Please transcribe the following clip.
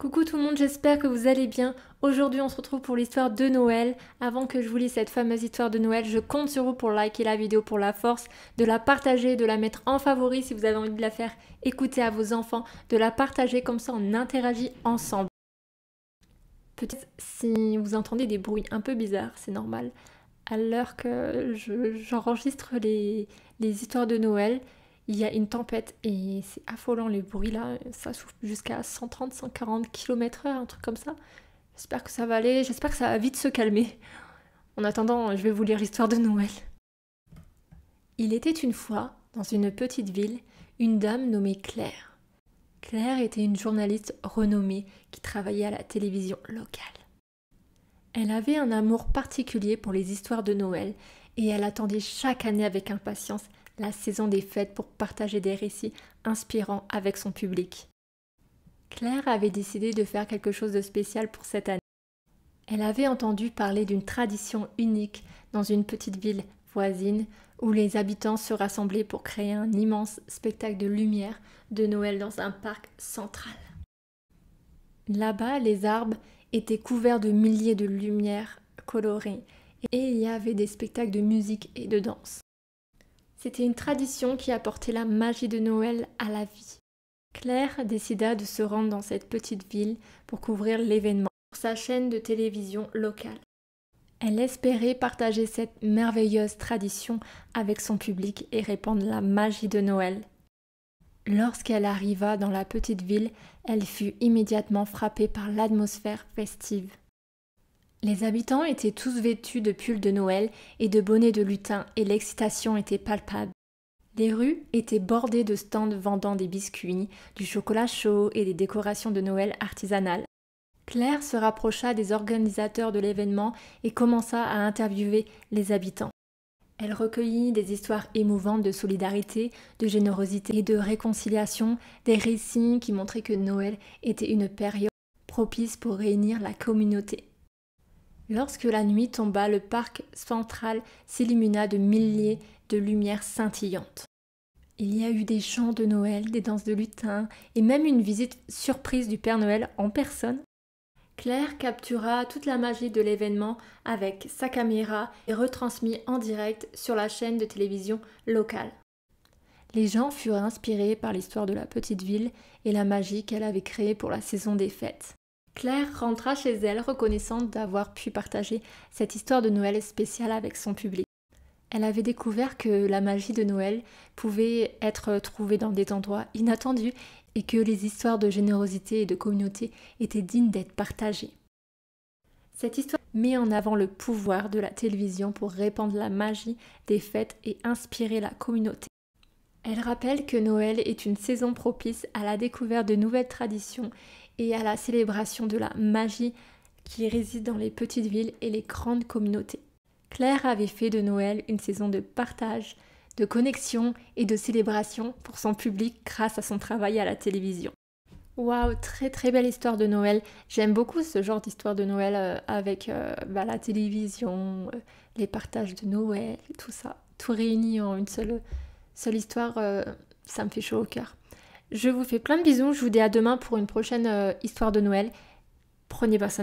Coucou tout le monde, j'espère que vous allez bien. Aujourd'hui on se retrouve pour l'histoire de Noël. Avant que je vous lise cette fameuse histoire de Noël, je compte sur vous pour liker la vidéo pour la force, de la partager, de la mettre en favori si vous avez envie de la faire écouter à vos enfants, de la partager comme ça on interagit ensemble. Peut-être si vous entendez des bruits un peu bizarres, c'est normal. À l'heure que j'enregistre les histoires de Noël, il y a une tempête et c'est affolant les bruits là, ça souffle jusqu'à 130, 140 km/h, un truc comme ça. J'espère que ça va aller, j'espère que ça va vite se calmer. En attendant, je vais vous lire l'histoire de Noël. Il était une fois, dans une petite ville, une dame nommée Claire. Claire était une journaliste renommée qui travaillait à la télévision locale. Elle avait un amour particulier pour les histoires de Noël et elle attendait chaque année avec impatience la saison des fêtes pour partager des récits inspirants avec son public. Claire avait décidé de faire quelque chose de spécial pour cette année. Elle avait entendu parler d'une tradition unique dans une petite ville voisine où les habitants se rassemblaient pour créer un immense spectacle de lumière de Noël dans un parc central. Là-bas, les arbres étaient couverts de milliers de lumières colorées et il y avait des spectacles de musique et de danse. C'était une tradition qui apportait la magie de Noël à la vie. Claire décida de se rendre dans cette petite ville pour couvrir l'événement pour sa chaîne de télévision locale. Elle espérait partager cette merveilleuse tradition avec son public et répandre la magie de Noël. Lorsqu'elle arriva dans la petite ville, elle fut immédiatement frappée par l'atmosphère festive. Les habitants étaient tous vêtus de pulls de Noël et de bonnets de lutin, et l'excitation était palpable. Les rues étaient bordées de stands vendant des biscuits, du chocolat chaud et des décorations de Noël artisanales. Claire se rapprocha des organisateurs de l'événement et commença à interviewer les habitants. Elle recueillit des histoires émouvantes de solidarité, de générosité et de réconciliation, des récits qui montraient que Noël était une période propice pour réunir la communauté. Lorsque la nuit tomba, le parc central s'illumina de milliers de lumières scintillantes. Il y a eu des chants de Noël, des danses de lutins et même une visite surprise du Père Noël en personne. Claire captura toute la magie de l'événement avec sa caméra et retransmit en direct sur la chaîne de télévision locale. Les gens furent inspirés par l'histoire de la petite ville et la magie qu'elle avait créée pour la saison des fêtes. Claire rentra chez elle reconnaissante d'avoir pu partager cette histoire de Noël spéciale avec son public. Elle avait découvert que la magie de Noël pouvait être trouvée dans des endroits inattendus et que les histoires de générosité et de communauté étaient dignes d'être partagées. Cette histoire met en avant le pouvoir de la télévision pour répandre la magie des fêtes et inspirer la communauté. Elle rappelle que Noël est une saison propice à la découverte de nouvelles traditions et à la célébration de la magie qui réside dans les petites villes et les grandes communautés. Claire avait fait de Noël une saison de partage, de connexion et de célébration pour son public grâce à son travail à la télévision. Waouh, très très belle histoire de Noël. J'aime beaucoup ce genre d'histoire de Noël euh, avec euh, bah, la télévision, euh, les partages de Noël, tout ça, tout réuni en une seule, seule histoire, ça me fait chaud au cœur. Je vous fais plein de bisous, je vous dis à demain pour une prochaine euh, histoire de Noël. Prenez pas ça